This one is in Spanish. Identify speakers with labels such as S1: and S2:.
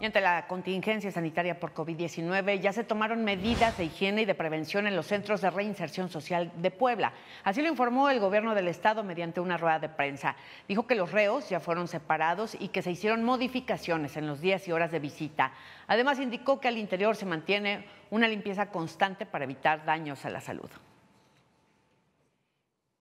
S1: Y ante la contingencia sanitaria por COVID-19, ya se tomaron medidas de higiene y de prevención en los centros de reinserción social de Puebla. Así lo informó el gobierno del Estado mediante una rueda de prensa. Dijo que los reos ya fueron separados y que se hicieron modificaciones en los días y horas de visita. Además, indicó que al interior se mantiene una limpieza constante para evitar daños a la salud.